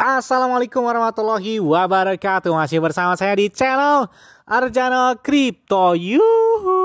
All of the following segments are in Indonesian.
Assalamualaikum warahmatullahi wabarakatuh Masih bersama saya di channel Arjano Crypto Yuhu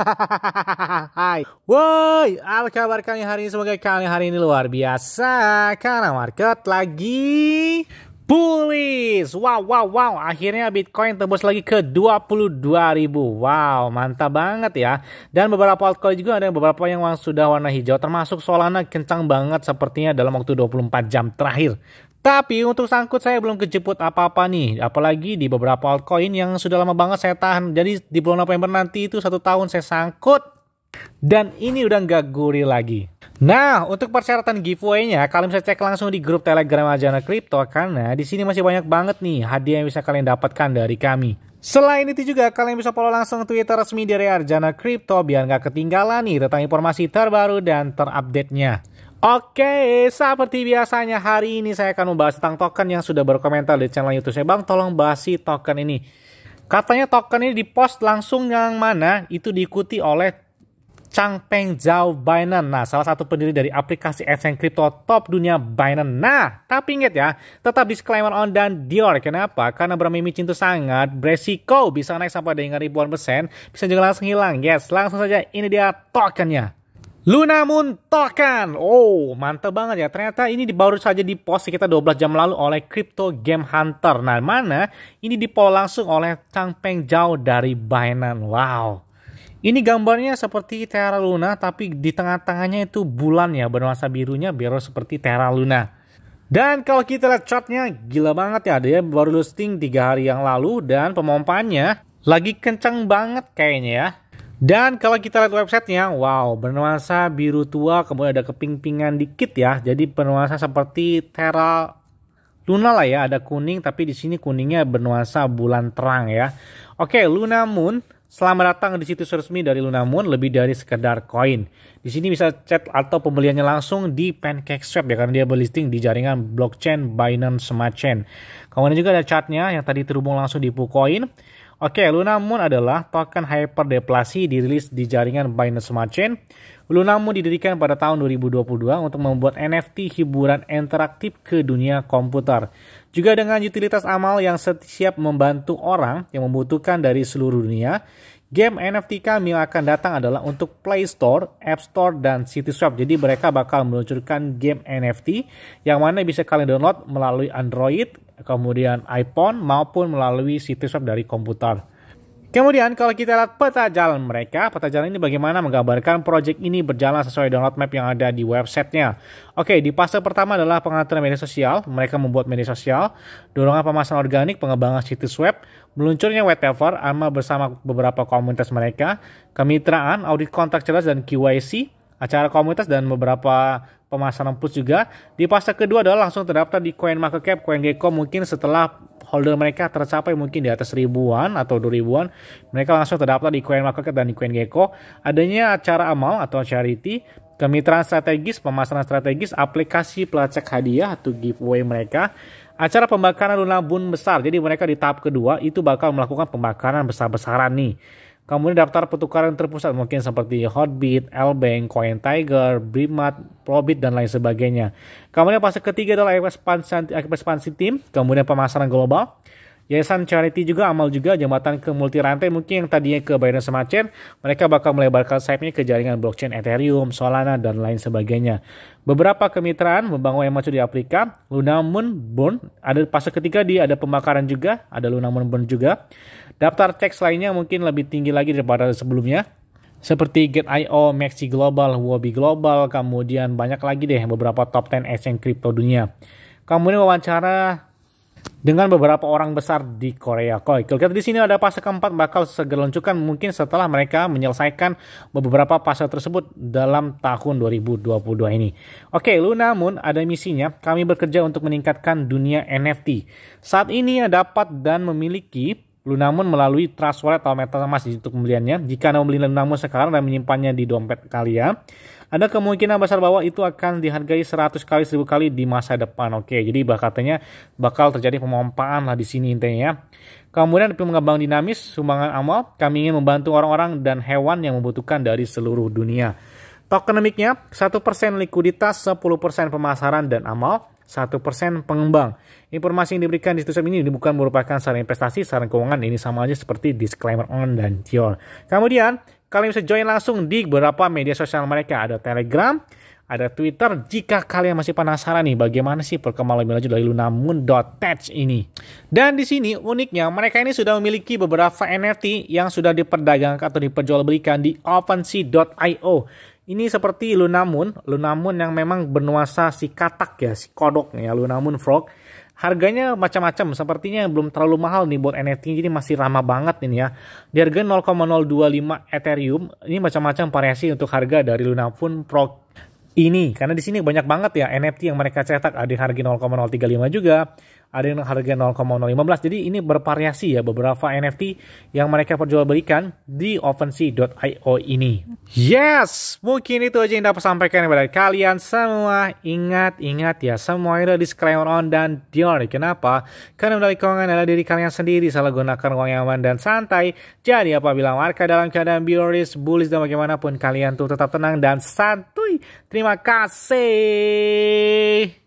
Hai Woi, apa kabar kalian hari ini? Semoga kalian hari ini luar biasa Karena market lagi Bullish. Wow, wow, wow. Akhirnya Bitcoin tembus lagi ke 22.000. Wow, mantap banget ya. Dan beberapa altcoin juga ada beberapa yang sudah warna hijau. Termasuk Solana kencang banget sepertinya dalam waktu 24 jam terakhir. Tapi untuk sangkut saya belum kejeput apa-apa nih. Apalagi di beberapa altcoin yang sudah lama banget saya tahan. Jadi di bulan November nanti itu satu tahun saya sangkut dan ini udah nggak gurih lagi. Nah, untuk persyaratan giveaway-nya, kalian bisa cek langsung di grup Telegram Ajana Crypto karena di sini masih banyak banget nih hadiah yang bisa kalian dapatkan dari kami. Selain itu juga kalian bisa follow langsung Twitter resmi dari Arjana Crypto biar nggak ketinggalan nih tentang informasi terbaru dan terupdate-nya. Oke, seperti biasanya hari ini saya akan membahas tentang token yang sudah berkomentar di channel YouTube saya. Bang, tolong bahas si token ini. Katanya token ini dipost langsung yang mana itu diikuti oleh Changpeng Zhao Binance. Nah, salah satu pendiri dari aplikasi exchange Crypto top dunia Binance. Nah, tapi ingat ya, tetap disclaimer on dan Dior. Kenapa? Karena bermimicin cinta sangat beresiko. Bisa naik sampai dengan ribuan persen, bisa juga langsung hilang. Yes, langsung saja ini dia tokennya. Luna Moon Token. Oh, mantap banget ya. Ternyata ini baru saja di dipost kita 12 jam lalu oleh Crypto Game Hunter. Nah, mana ini dipost langsung oleh Changpeng Zhao dari Binance. Wow. Ini gambarnya seperti Terra Luna tapi di tengah-tengahnya itu bulan ya bernuansa birunya biru seperti Terra Luna. Dan kalau kita lihat chartnya gila banget ya dia baru listing tiga hari yang lalu dan pemompanya lagi kencang banget kayaknya ya. Dan kalau kita lihat websitenya, wow, bernuansa biru tua, kemudian ada keping-pingan dikit ya. Jadi bernuansa seperti Terra Luna lah ya, ada kuning, tapi di sini kuningnya bernuansa bulan terang ya. Oke, Luna Moon Selamat datang di situs resmi dari Lunamoon, lebih dari sekedar koin. Di sini bisa chat atau pembeliannya langsung di PancakeSwap ya, karena dia berlisting di jaringan blockchain Binance Smart Chain. Kemudian juga ada chatnya yang tadi terhubung langsung di Pucoin. Oke, Luna Moon adalah token hyperdeplasi dirilis di jaringan Binance Smart Chain. Luna Moon didirikan pada tahun 2022 untuk membuat NFT hiburan interaktif ke dunia komputer. Juga dengan utilitas amal yang siap membantu orang yang membutuhkan dari seluruh dunia. Game NFT kami akan datang adalah untuk Play Store, App Store, dan City Swap. Jadi mereka bakal meluncurkan game NFT yang mana bisa kalian download melalui Android, kemudian iPhone maupun melalui situs web dari komputer. Kemudian kalau kita lihat peta jalan mereka, peta jalan ini bagaimana menggambarkan proyek ini berjalan sesuai dengan map yang ada di websitenya. Oke, di fase pertama adalah pengaturan media sosial. Mereka membuat media sosial, dorongan pemasaran organik, pengembangan situs web, meluncurnya web paper, ama bersama beberapa komunitas mereka, kemitraan, audit kontak jelas, dan qyc acara komunitas dan beberapa pemasaran push juga. Di fase kedua adalah langsung terdaftar di CoinMarketCap, CoinGecko mungkin setelah holder mereka tercapai mungkin di atas ribuan atau dua ribuan, mereka langsung terdaftar di CoinMarketCap dan di CoinGecko. Adanya acara amal atau charity, kemitraan strategis, pemasaran strategis, aplikasi pelacak hadiah atau giveaway mereka, acara pembakaran bun besar. Jadi mereka di tahap kedua itu bakal melakukan pembakaran besar-besaran nih Kemudian daftar pertukaran terpusat mungkin seperti Hotbit, Lbank, Coin Tiger, Brimat, Probit dan lain sebagainya. Kemudian fase ketiga adalah ekspansi, ekspansi tim, kemudian pemasaran global. Yayasan Charity juga amal juga jembatan ke multi rantai mungkin yang tadinya ke Binance Smart Chain, mereka bakal melebarkan sayapnya ke jaringan blockchain Ethereum, Solana, dan lain sebagainya. Beberapa kemitraan membangun yang masuk di Afrika, Luna Moon Burn, ada fase ketiga di ada pemakaran juga, ada Luna Moon Burn juga. Daftar teks lainnya mungkin lebih tinggi lagi daripada sebelumnya, seperti Gate.io, Maxi Global, Wobi Global, kemudian banyak lagi deh beberapa top 10 exchange crypto dunia. Kemudian wawancara dengan beberapa orang besar di Korea. Kalau di sini ada fase keempat bakal segera luncurkan mungkin setelah mereka menyelesaikan beberapa fase tersebut dalam tahun 2022 ini. Oke, Luna Moon ada misinya. Kami bekerja untuk meningkatkan dunia NFT. Saat ini dapat dan memiliki Moon melalui trust wallet atau MetaMask untuk pembeliannya. Jika Anda membeli Moon sekarang dan menyimpannya di dompet kalian, ada kemungkinan besar bahwa itu akan dihargai 100 kali 1000 kali di masa depan. Oke, jadi katanya bakal terjadi pemompaan lah di sini intinya. Ya. Kemudian pengembang dinamis, sumbangan amal, kami ingin membantu orang-orang dan hewan yang membutuhkan dari seluruh dunia. Tokenomiknya, 1% likuiditas, 10% pemasaran dan amal, 1% pengembang. Informasi yang diberikan di situs web ini bukan merupakan saran investasi, saran keuangan, ini sama aja seperti disclaimer on dan cior Kemudian, kalian bisa join langsung di beberapa media sosial mereka. Ada Telegram, ada Twitter. Jika kalian masih penasaran nih bagaimana sih perkembangan lebih lanjut dari lunamun.tech ini. Dan di sini uniknya mereka ini sudah memiliki beberapa NFT yang sudah diperdagangkan atau diperjualbelikan di OpenSea.io. Ini seperti Lunamun, Lunamun yang memang bernuasa si katak ya, si kodok ya, Lunamun Frog. Harganya macam-macam, sepertinya belum terlalu mahal nih buat NFT, jadi masih ramah banget ini ya. Di harga 0,025 Ethereum, ini macam-macam variasi untuk harga dari Lunamun Frog ini. Karena di sini banyak banget ya NFT yang mereka cetak, ada di harga 0,035 juga, ada yang harga 0,015. Jadi ini bervariasi ya beberapa NFT yang mereka perjualbelikan di OpenSea.io ini. Yes, mungkin itu aja yang dapat sampaikan kepada kalian semua. Ingat-ingat ya, semua ada disclaimer on dan dior. Kenapa? Karena melalui keuangan adalah diri kalian sendiri. Salah gunakan uang yang aman dan santai. Jadi apabila warga dalam keadaan bearish, bullish dan bagaimanapun kalian tuh tetap tenang dan santuy. Terima kasih.